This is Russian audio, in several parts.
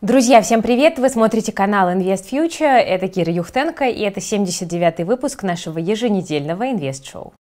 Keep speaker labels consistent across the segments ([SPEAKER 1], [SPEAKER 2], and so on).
[SPEAKER 1] Друзья, всем привет! Вы смотрите канал Invest Future, это Кира Юхтенко и это 79-й выпуск нашего еженедельного Invest Show.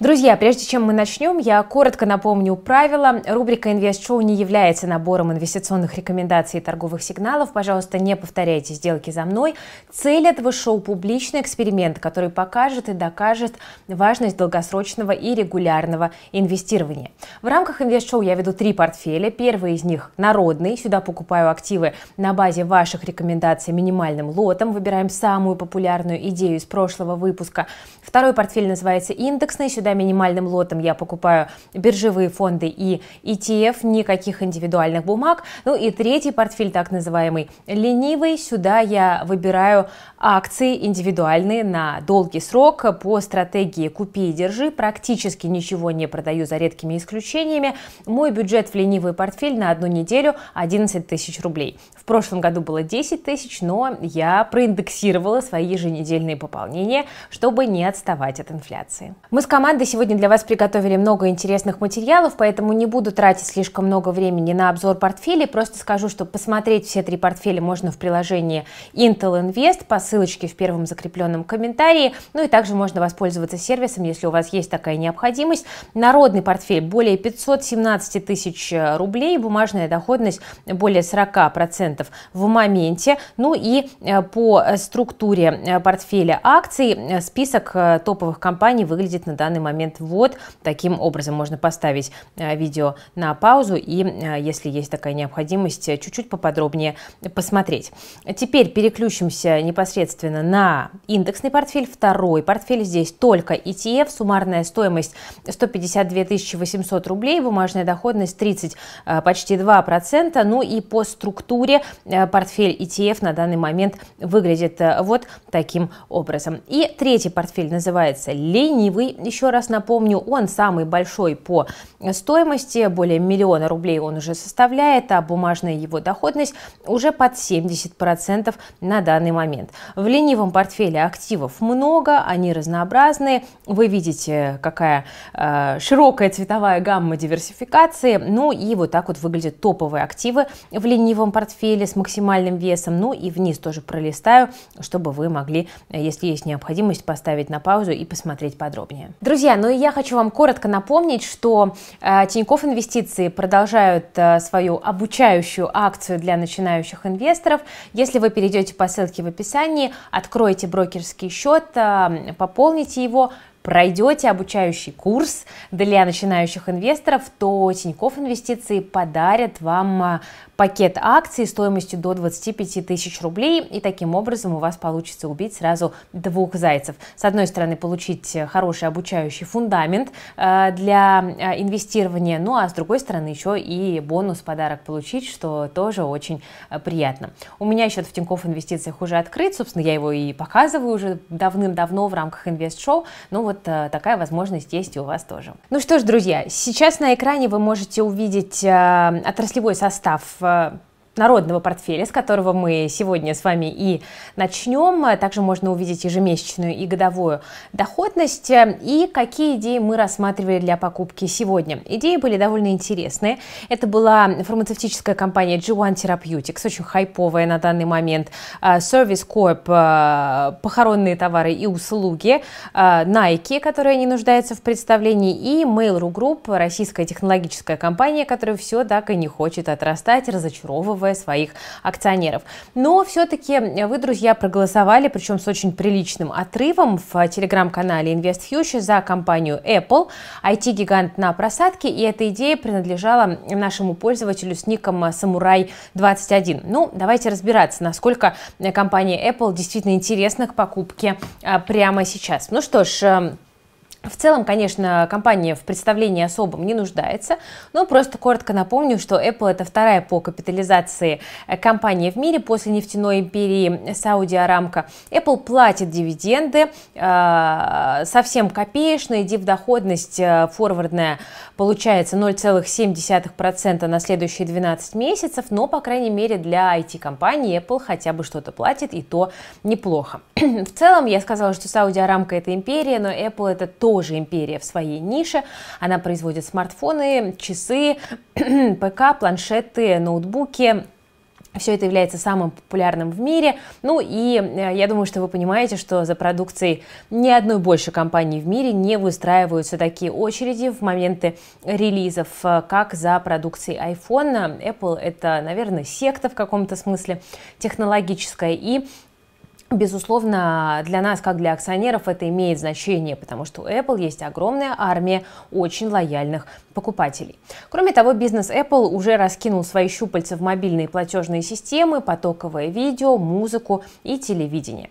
[SPEAKER 1] Друзья, прежде чем мы начнем, я коротко напомню правила. Рубрика «Инвест-шоу» не является набором инвестиционных рекомендаций и торговых сигналов. Пожалуйста, не повторяйте сделки за мной. Цель этого шоу – публичный эксперимент, который покажет и докажет важность долгосрочного и регулярного инвестирования. В рамках «Инвест-шоу» я веду три портфеля. Первый из них – народный. Сюда покупаю активы на базе ваших рекомендаций минимальным лотом. Выбираем самую популярную идею из прошлого выпуска. Второй портфель называется «Индексный». Сюда минимальным лотом я покупаю биржевые фонды и ETF, никаких индивидуальных бумаг. Ну и третий портфель, так называемый ленивый, сюда я выбираю акции индивидуальные на долгий срок по стратегии «купи и держи», практически ничего не продаю за редкими исключениями. Мой бюджет в ленивый портфель на одну неделю 11 тысяч рублей. В прошлом году было 10 тысяч, но я проиндексировала свои еженедельные пополнения, чтобы не отставать от инфляции. Мы с командой команды сегодня для вас приготовили много интересных материалов, поэтому не буду тратить слишком много времени на обзор портфелей. Просто скажу, что посмотреть все три портфеля можно в приложении Intel Invest по ссылочке в первом закрепленном комментарии. Ну и также можно воспользоваться сервисом, если у вас есть такая необходимость. Народный портфель более 517 тысяч э, рублей, бумажная доходность более 40% в моменте. Ну и э, по структуре э, портфеля акций список топовых компаний выглядит на данный момент момент вот Таким образом можно поставить э, видео на паузу и, э, если есть такая необходимость, чуть-чуть поподробнее посмотреть. Теперь переключимся непосредственно на индексный портфель, второй портфель. Здесь только ETF, суммарная стоимость 152 800 рублей, бумажная доходность 30, э, почти 2%. Ну и по структуре портфель ETF на данный момент выглядит вот таким образом. И третий портфель называется «Ленивый». Еще раз напомню, он самый большой по стоимости, более миллиона рублей он уже составляет, а бумажная его доходность уже под 70% на данный момент. В ленивом портфеле активов много, они разнообразные, вы видите, какая э, широкая цветовая гамма диверсификации, ну и вот так вот выглядят топовые активы в ленивом портфеле с максимальным весом, ну и вниз тоже пролистаю, чтобы вы могли, э, если есть необходимость, поставить на паузу и посмотреть подробнее. Друзья, Друзья, ну и я хочу вам коротко напомнить, что э, Тиньков Инвестиции продолжают э, свою обучающую акцию для начинающих инвесторов. Если вы перейдете по ссылке в описании, откроете брокерский счет, э, пополните его, пройдете обучающий курс для начинающих инвесторов, то Тиньков Инвестиции подарят вам э, пакет акций стоимостью до 25 тысяч рублей, и таким образом у вас получится убить сразу двух зайцев. С одной стороны, получить э, хороший обучающий фундамент э, для э, инвестирования, ну а с другой стороны еще и бонус, подарок получить, что тоже очень приятно. У меня счет в Тинькофф Инвестициях уже открыт, собственно, я его и показываю уже давным-давно в рамках инвест-шоу, ну вот такая возможность есть и у вас тоже. Ну что ж, друзья, сейчас на экране вы можете увидеть отраслевой состав uh, народного портфеля, с которого мы сегодня с вами и начнем. Также можно увидеть ежемесячную и годовую доходность. И какие идеи мы рассматривали для покупки сегодня. Идеи были довольно интересные. Это была фармацевтическая компания G1 Therapeutics, очень хайповая на данный момент. А, Service Corp, а, похоронные товары и услуги. А, Nike, которая не нуждается в представлении. И Mail.ru Group, российская технологическая компания, которая все так и не хочет отрастать, разочаровывать обманывая своих акционеров. Но все-таки э, вы, друзья, проголосовали, причем с очень приличным отрывом в э, телеграм-канале Invest Future за компанию Apple, IT-гигант на просадке, и эта идея принадлежала нашему пользователю с ником э, Самурай21. Ну, давайте разбираться, насколько компания Apple действительно интересна к покупке прямо сейчас. Ну что ж, эм, в целом, конечно, компания в представлении особом не нуждается, но просто коротко напомню, что Apple это вторая по капитализации э, компания в мире после нефтяной империи Сауди Арамка. Apple платит дивиденды, э, совсем копеечные, дивдоходность э, форвардная получается 0,7% на следующие 12 месяцев, но, по крайней мере, для IT-компании Apple хотя бы что-то платит, и то неплохо. в целом, я сказала, что Сауди Арамка это империя, но Apple это то, тоже империя в своей нише. Она производит смартфоны, часы, ПК, планшеты, ноутбуки, все это является самым популярным в мире. Ну и э, я думаю, что вы понимаете, что за продукцией ни одной больше компании в мире не выстраиваются такие очереди в моменты релизов, э, как за продукцией iPhone. Apple это, наверное, секта в каком-то смысле технологическая. И Безусловно, для нас, как для акционеров, это имеет значение, потому что у Apple есть огромная армия очень лояльных покупателей. Кроме того, бизнес Apple уже раскинул свои щупальца в мобильные платежные системы, потоковое видео, музыку и телевидение.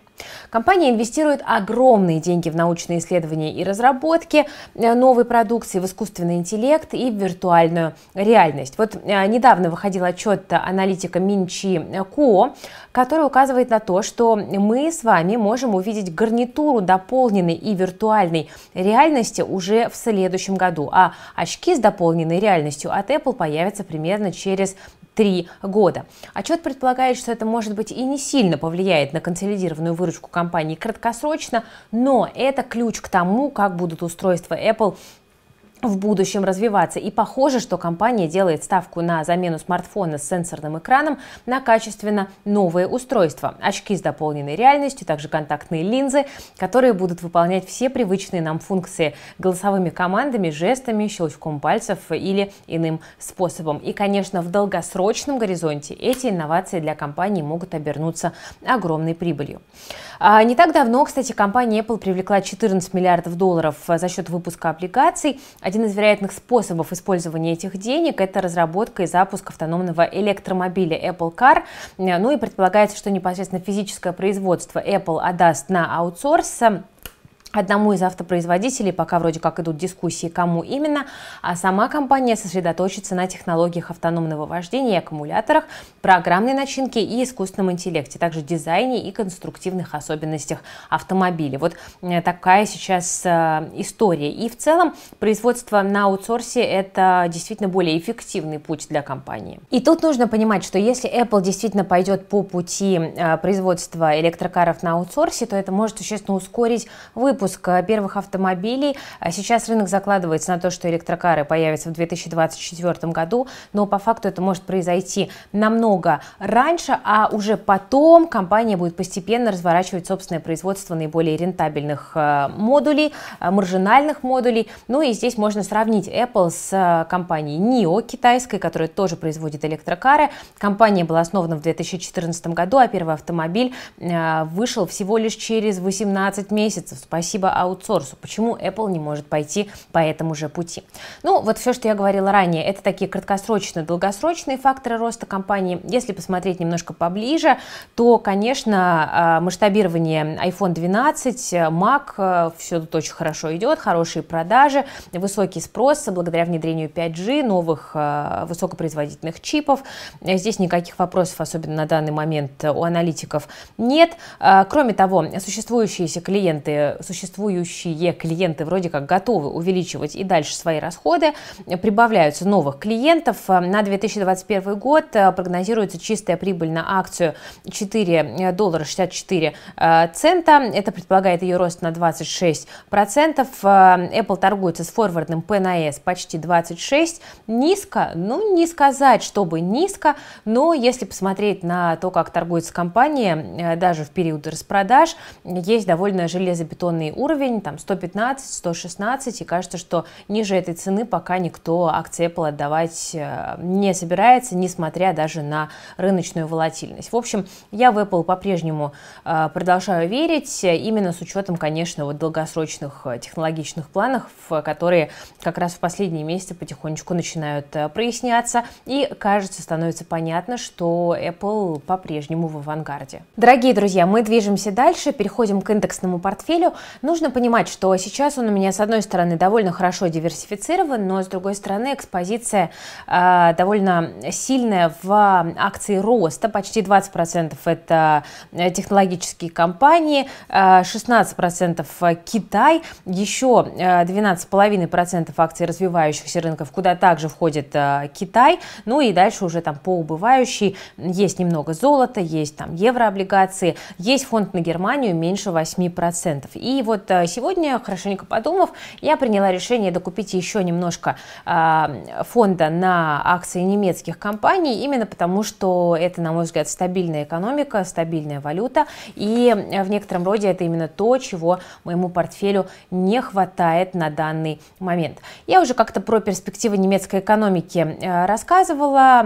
[SPEAKER 1] Компания инвестирует огромные деньги в научные исследования и разработки э, новой продукции, в искусственный интеллект и в виртуальную реальность. Вот э, недавно выходил отчет аналитика Минчи Ко, который указывает на то, что мы с вами можем увидеть гарнитуру дополненной и виртуальной реальности уже в следующем году, а очки с дополненной реальностью от Apple появятся примерно через три года. Отчет а предполагает, что это, может быть, и не сильно повлияет на консолидированную выручку компании краткосрочно, но это ключ к тому, как будут устройства Apple в будущем развиваться. И похоже, что компания делает ставку на замену смартфона с сенсорным экраном на качественно новые устройства. Очки с дополненной реальностью, также контактные линзы, которые будут выполнять все привычные нам функции голосовыми командами, жестами, щелчком пальцев или иным способом. И, конечно, в долгосрочном горизонте эти инновации для компании могут обернуться огромной прибылью. А не так давно, кстати, компания Apple привлекла 14 миллиардов долларов за счет выпуска облигаций, один из вероятных способов использования этих денег – это разработка и запуск автономного электромобиля Apple Car. Э, ну и предполагается, что непосредственно физическое производство Apple отдаст на аутсорс, одному из автопроизводителей, пока вроде как идут дискуссии, кому именно, а сама компания сосредоточится на технологиях автономного вождения и аккумуляторах, программной начинке и искусственном интеллекте, также дизайне и конструктивных особенностях автомобилей. Вот э, такая сейчас э, история. И в целом производство на аутсорсе – это действительно более эффективный путь для компании. И тут нужно понимать, что если Apple действительно пойдет по пути э, производства электрокаров на аутсорсе, то это может существенно ускорить выпуск выпуск первых автомобилей. А сейчас рынок закладывается на то, что электрокары появятся в 2024 году, но по факту это может произойти намного раньше, а уже потом компания будет постепенно разворачивать собственное производство наиболее рентабельных э, модулей, э, маржинальных модулей. Ну и здесь можно сравнить Apple с э, компанией NIO китайской, которая тоже производит электрокары. Компания была основана в 2014 году, а первый автомобиль вышел всего лишь через 18 месяцев. Спасибо спасибо аутсорсу. Почему Apple не может пойти по этому же пути? Ну, вот все, что я говорила ранее, это такие краткосрочные, долгосрочные факторы роста компании. Если посмотреть немножко поближе, то, конечно, а, масштабирование iPhone 12, Mac, э, все тут очень хорошо идет, хорошие продажи, высокий спрос благодаря внедрению 5G, новых э, высокопроизводительных чипов. Здесь никаких вопросов, особенно на данный момент, у аналитиков нет. Э, кроме того, существующие клиенты, существующие существующие клиенты вроде как готовы увеличивать и дальше свои расходы, прибавляются новых клиентов. Э, на 2021 год э, прогнозируется чистая прибыль на акцию 4 э, доллара 64 цента. Это предполагает ее рост на 26%. Apple торгуется с форвардным P почти 26. Низко, ну не сказать, чтобы низко, но если посмотреть на то, как торгуется компания, даже в период распродаж, есть довольно железобетонные ценный уровень, там 115, 116, и кажется, что ниже этой цены пока никто акции Apple отдавать э, не собирается, несмотря даже на рыночную волатильность. В общем, я в Apple по-прежнему э, продолжаю верить, э, именно с учетом, конечно, вот долгосрочных технологичных планов, которые как раз в последние месяцы потихонечку начинают проясняться, и, кажется, становится понятно, что Apple по-прежнему в авангарде. Дорогие друзья, мы движемся дальше, переходим к индексному портфелю. Нужно понимать, что сейчас он у меня, с одной стороны, довольно хорошо диверсифицирован, но, с другой стороны, экспозиция э, довольно сильная в акции роста. Почти 20% это э, технологические компании, 16% а, Китай, еще 12,5% э, акций развивающихся рынков, куда также входит э, Китай. Ну и дальше уже там по убывающей есть немного золота, есть там еврооблигации, есть фонд на Германию меньше 8%. И вот э, сегодня, хорошенько подумав, я приняла решение докупить еще немножко а, фонда на акции немецких компаний, именно потому что это, на мой взгляд, стабильная экономика, стабильная валюта, и э, в некотором роде это именно то, чего моему портфелю не хватает на данный момент. Я уже как-то про перспективы немецкой экономики э, рассказывала.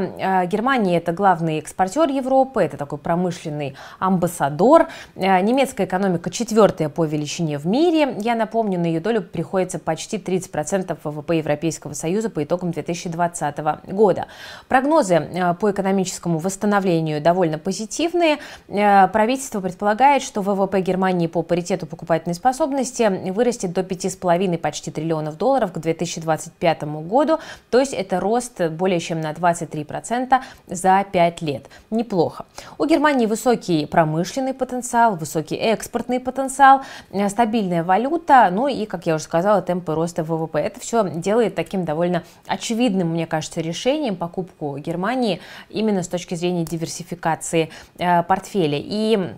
[SPEAKER 1] Германия – это главный экспортер Европы, это такой промышленный амбассадор. Немецкая экономика четвертая по величине значение в мире. Я напомню, на ее долю приходится почти 30% ВВП Европейского Союза по итогам 2020 года. Прогнозы э, по экономическому восстановлению довольно позитивные. Э, правительство предполагает, что ВВП Германии по паритету покупательной способности вырастет до 5,5 почти триллионов долларов к 2025 году, то есть это рост более чем на 23% за 5 лет. Неплохо. У Германии высокий промышленный потенциал, высокий экспортный потенциал, э, стабильная валюта, ну и, как я уже сказала, темпы роста ВВП. Это все делает таким довольно очевидным, мне кажется, решением покупку Германии именно с точки зрения диверсификации э, портфеля. И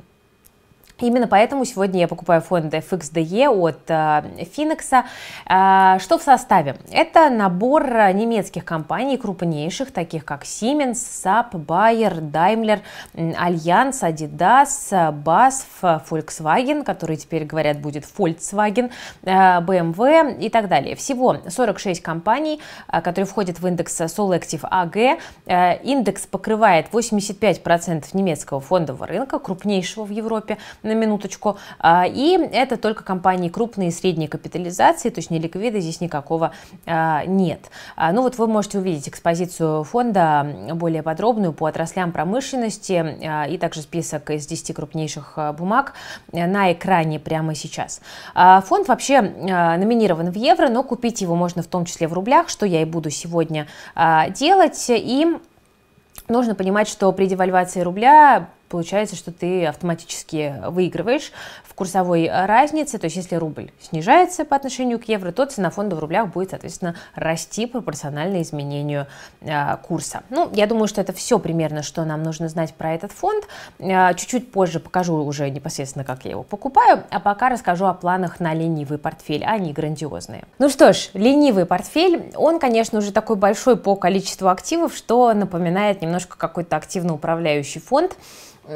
[SPEAKER 1] Именно поэтому сегодня я покупаю фонд FXDE от Финекса. Э, э, что в составе? Это набор э, немецких компаний, крупнейших, таких как Siemens, SAP, Bayer, Daimler, Allianz, Adidas, BASF, Volkswagen, который теперь, говорят, будет Volkswagen, BMW эм и так далее. Всего 46 компаний, которые входят в индекс Solective AG. А индекс покрывает 85% немецкого фондового рынка, крупнейшего в Европе, на минуточку. А, и это только компании крупные и средние капитализации, то есть неликвиды здесь никакого а, нет. А, ну вот вы можете увидеть экспозицию фонда более подробную по отраслям промышленности и также список из 10 крупнейших бумаг на экране прямо сейчас. Фонд вообще номинирован в евро, но купить его можно в том числе в рублях, что я и буду сегодня делать. И нужно понимать, что при девальвации рубля получается, что ты автоматически выигрываешь в курсовой разнице. То есть если рубль снижается по отношению к евро, то цена фонда в рублях будет, соответственно, расти пропорционально изменению э, курса. Ну, я думаю, что это все примерно, что нам нужно знать про этот фонд. Э, чуть-чуть позже покажу уже непосредственно, как я его покупаю, а пока расскажу о планах на ленивый портфель. А, они грандиозные. Ну что ж, ленивый портфель, он, конечно, уже такой большой по количеству активов, что напоминает немножко какой-то активно управляющий фонд.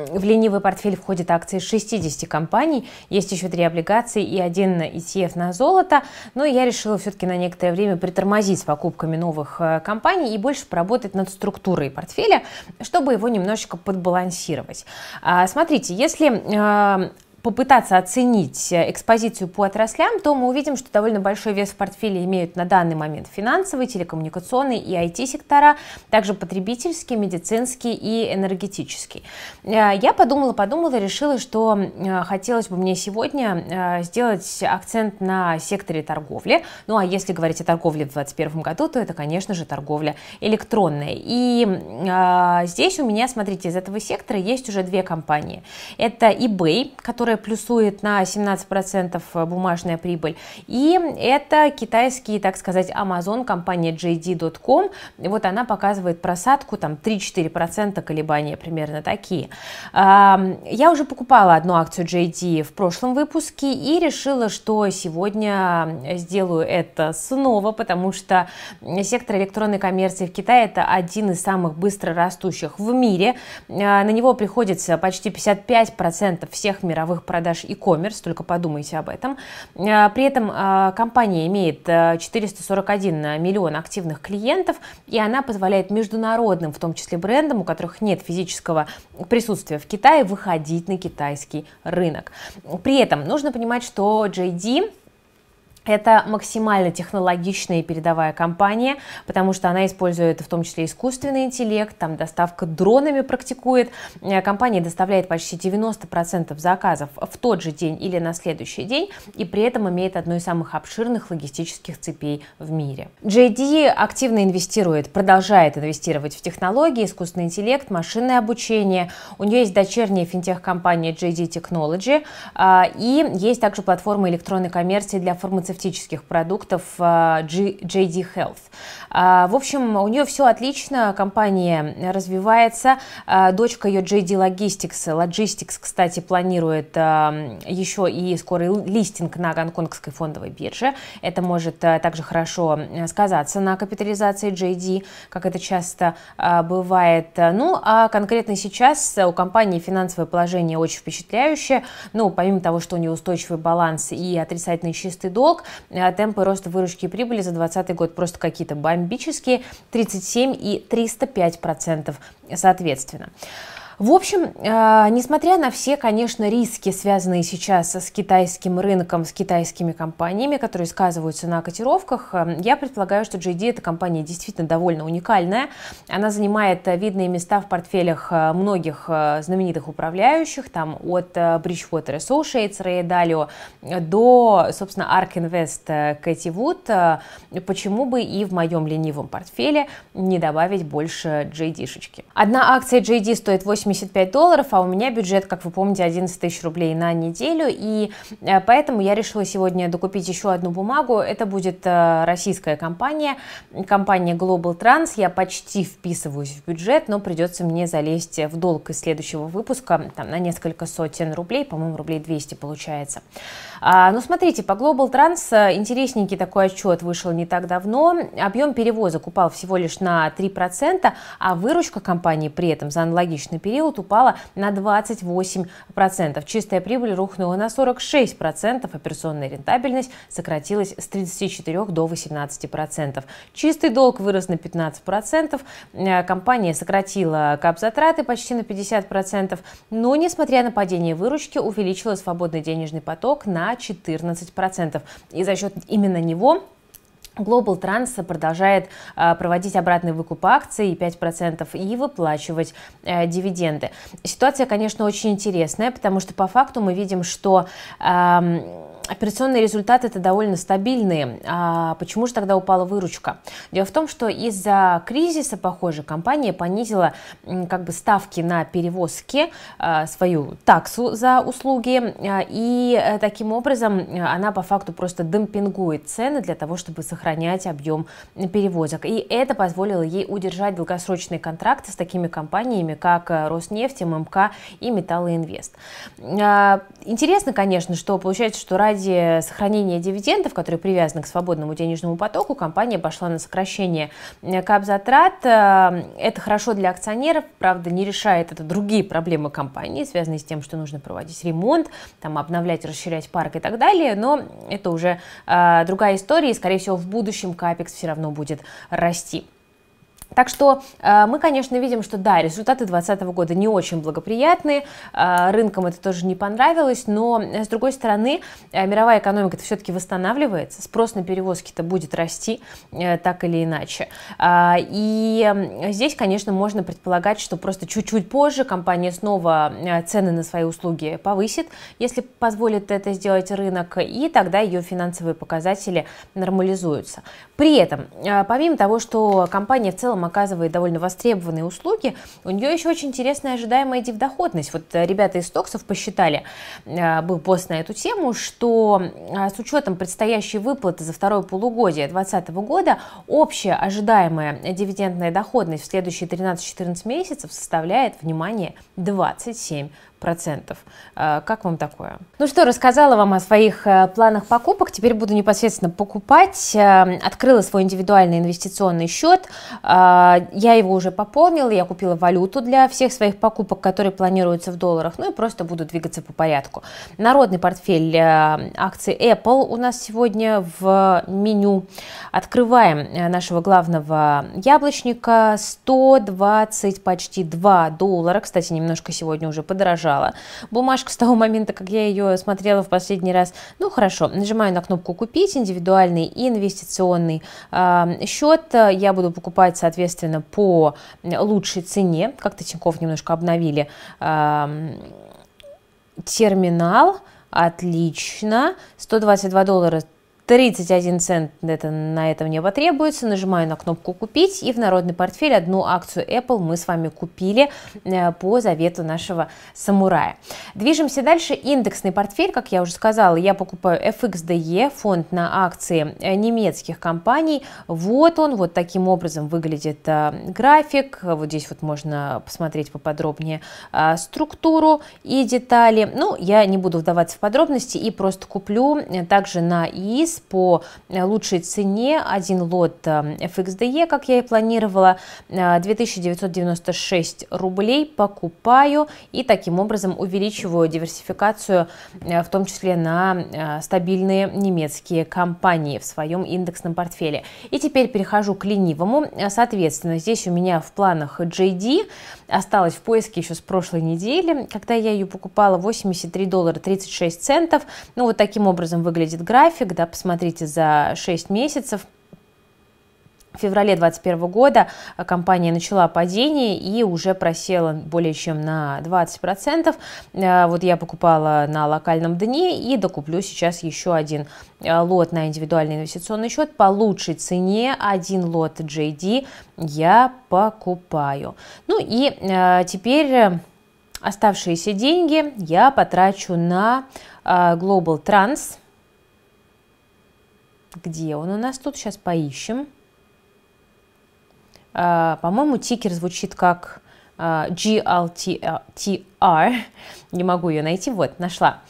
[SPEAKER 1] В ленивый портфель входят акции 60 компаний, есть еще три облигации и один ETF на золото, но я решила все-таки на некоторое время притормозить с покупками новых э, компаний и больше поработать над структурой портфеля, чтобы его немножечко подбалансировать. А, смотрите, если э, попытаться оценить э, экспозицию по отраслям, то мы увидим, что довольно большой вес в портфеле имеют на данный момент финансовый, телекоммуникационный и IT-сектора, также потребительский, медицинский и энергетический. Э, я подумала, подумала, решила, что э, хотелось бы мне сегодня сделать акцент на секторе торговли. Ну а если говорить о торговле в 2021 году, то это, конечно же, торговля электронная. И здесь у меня, смотрите, из этого сектора есть уже две компании. Это eBay, которая которая плюсует на 17% э, бумажная прибыль. И это китайский, так сказать, Amazon, компания JD.com. Вот она показывает просадку, там 3-4% колебания примерно такие. Я уже покупала одну акцию JD в прошлом выпуске и решила, что сегодня э, сделаю это снова, потому что сектор электронной коммерции в Китае это один из самых быстро растущих в мире. Э, на него приходится почти 55% всех мировых точках продаж e-commerce, только подумайте об этом. Э, при этом э, компания имеет 441 э, миллион активных клиентов, и она позволяет международным, в том числе брендам, у которых нет физического присутствия в Китае, выходить на китайский рынок. При этом нужно понимать, что JD это максимально технологичная и передовая компания, потому что она использует в том числе искусственный интеллект, там доставка дронами практикует. Э, компания доставляет почти 90% заказов в тот же день или на следующий день, и при этом имеет одну из самых обширных логистических цепей в мире. JD активно инвестирует, продолжает инвестировать в технологии, искусственный интеллект, машинное обучение. У нее есть дочерняя финтех-компания JD Technology, э, и есть также платформа электронной коммерции для фармацевтических фармацевтических продуктов э, JD Health. А, в общем, у нее все отлично, компания развивается. А, дочка ее JD Logistics, Logistics, кстати, планирует э, еще и скорый листинг на гонконгской фондовой бирже. Это может э, также хорошо сказаться на капитализации JD, как это часто бывает. Ну, а конкретно сейчас у компании финансовое положение очень впечатляющее. Ну, помимо того, что у нее устойчивый баланс и отрицательный чистый долг, Э, темпы роста выручки и прибыли за 2020 год просто какие-то бомбические. 37 и 305 процентов соответственно. В общем, э, несмотря на все, конечно, риски, связанные сейчас с китайским рынком, с китайскими компаниями, которые сказываются на котировках, э, я предполагаю, что JD эта компания действительно довольно уникальная. Она занимает э, видные места в портфелях многих знаменитых управляющих, там от Bridgewater Associates, Ray Dalio, до, собственно, Ark Invest Кэти Вуд. Почему бы и в моем ленивом портфеле не добавить больше JD-шечки? Одна акция JD стоит 8 85 долларов, а у меня бюджет, как вы помните, 11 тысяч рублей на неделю, и э, поэтому я решила сегодня докупить еще одну бумагу, это будет э, российская компания, компания Global Trans, я почти вписываюсь в бюджет, но придется мне залезть в долг из следующего выпуска, там, на несколько сотен рублей, по-моему, рублей 200 получается. А, ну, смотрите, по Global Trans э, интересненький такой отчет вышел не так давно, объем перевозок упал всего лишь на 3%, а выручка компании при этом за аналогичный период период упала на 28%. Чистая прибыль рухнула на 46%, операционная а рентабельность сократилась с 34 до 18%. Чистый долг вырос на 15%, э, компания сократила капзатраты почти на 50%, но, несмотря на падение выручки, увеличила свободный денежный поток на 14%. И за счет именно него Global Trans продолжает а, проводить обратный выкуп акций 5% и выплачивать э, дивиденды. Ситуация, конечно, очень интересная, потому что по факту мы видим, что операционные результаты это довольно стабильные. А почему же тогда упала выручка? Дело в том, что из-за кризиса, похоже, компания понизила как бы ставки на перевозки, а, свою таксу за услуги, а, и э, таким образом э, она по факту просто демпингует цены для того, чтобы сохранить сохранять объем перевозок. И это позволило ей удержать долгосрочные контракты с такими компаниями, как э, Роснефть, ММК и Металлоинвест. А, интересно, конечно, что получается, что ради сохранения дивидендов, которые привязаны к свободному денежному потоку, компания пошла на сокращение э, капзатрат. Э, это хорошо для акционеров, правда, не решает это другие проблемы компании, связанные с тем, что нужно проводить ремонт, там, обновлять, расширять парк и так далее, но это уже э, другая история, и, скорее всего, в будущем капекс все равно будет расти. Так что э, мы, конечно, видим, что да, результаты 2020 года не очень благоприятные, э, рынкам это тоже не понравилось, но э, с другой стороны, мировая экономика все-таки восстанавливается, спрос на перевозки-то будет расти так или иначе. А, и здесь, конечно, можно предполагать, что просто чуть-чуть позже компания снова цены на свои услуги повысит, если позволит это сделать рынок, и тогда ее финансовые показатели нормализуются. При этом, помимо того, что компания в целом оказывает довольно востребованные услуги, у нее еще очень интересная ожидаемая дивдоходность. Вот э, ребята из Токсов посчитали, э, был пост на эту тему, что э, с учетом предстоящей выплаты за второе полугодие 2020 года общая ожидаемая дивидендная доходность в следующие 13-14 месяцев составляет, внимание, 27% процентов. А, как вам такое? Ну что, рассказала вам о своих э, планах покупок, теперь буду непосредственно покупать. Эм, открыла свой индивидуальный инвестиционный счет, а, я его уже пополнила, я купила валюту для всех своих покупок, которые планируются в долларах, ну и просто буду двигаться по порядку. Народный портфель э, акций Apple у нас сегодня в меню. Открываем э, нашего главного яблочника 120 почти 2 доллара, кстати, немножко сегодня уже подорожал забрала. Бумажка с того момента, как я ее смотрела в последний раз. Ну хорошо, нажимаю на кнопку «Купить», индивидуальный и инвестиционный э, а, счет. Я буду покупать, соответственно, по лучшей цене. Как-то Тинькофф немножко обновили э, терминал. Отлично. 122 доллара 31 цент это, на этом не потребуется. Нажимаю на кнопку «Купить» и в народный портфель одну акцию Apple мы с вами купили э, по завету нашего самурая. Движемся дальше. Индексный портфель, как я уже сказала, я покупаю FXDE, фонд на акции э, немецких компаний. Вот он, вот таким образом выглядит э, график. Вот здесь вот можно посмотреть поподробнее структуру и детали. Ну, я не буду вдаваться в подробности и просто куплю также на ИИС вниз по э, лучшей цене. Один лот э, FXDE, как я и планировала, 2996 э, рублей покупаю и таким образом увеличиваю диверсификацию, в том числе на стабильные немецкие компании в своем индексном портфеле. И теперь перехожу к ленивому. Соответственно, здесь у меня в планах JD осталось в поиске еще с прошлой недели, когда я ее покупала 83 доллара 36 центов. Ну вот таким образом выглядит график, да, посмотрите Смотрите, за 6 месяцев в феврале 2021 года э, компания начала падение и уже просела более чем на 20%. Э, вот я покупала на локальном дне и докуплю сейчас еще один э, лот на индивидуальный инвестиционный счет по лучшей цене. Один лот JD я покупаю. Ну и теперь оставшиеся деньги я потрачу на Global Trans – где он у нас тут? Сейчас поищем. А, по-моему, тикер звучит как а, GLTR. Не могу ее найти. Вот, нашла.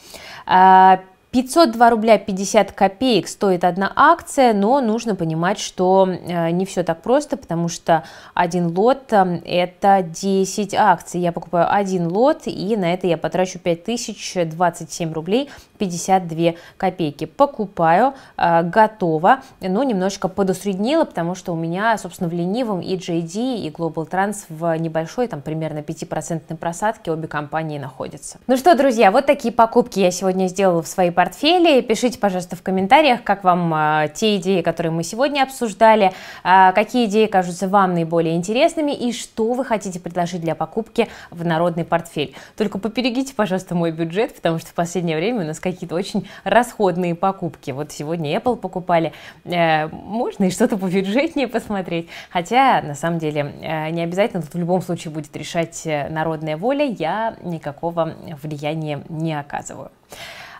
[SPEAKER 1] А, 502 рубля 50 копеек стоит одна акция, но нужно понимать, что э, не все так просто, потому что один лот это 10 акций. Я покупаю один лот и на это я потрачу 5027 рублей 52 копейки. Покупаю, э, готово, но немножко подусреднила, потому что у меня, собственно, в ленивом и JD, и Global Trans в небольшой, там примерно 5% просадке обе компании находятся. Ну что, друзья, вот такие покупки я сегодня сделала в своей портфеле портфеле. Пишите, пожалуйста, в комментариях, как вам а, те идеи, которые мы сегодня обсуждали, а, какие идеи кажутся вам наиболее интересными и что вы хотите предложить для покупки в народный портфель. Только поберегите, пожалуйста, мой бюджет, потому что в последнее время у нас какие-то очень расходные покупки. Вот сегодня Apple покупали. Э, можно и что-то побюджетнее посмотреть. Хотя, на самом деле, э, не обязательно. Тут в любом случае будет решать э, народная воля. Я никакого влияния не оказываю.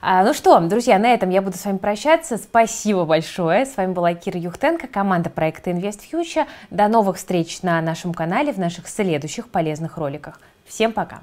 [SPEAKER 1] А, ну что, друзья, на этом я буду с вами прощаться. Спасибо большое. С вами была Кира Юхтенко, команда проекта Invest Future. До новых встреч на нашем канале в наших следующих полезных роликах. Всем пока!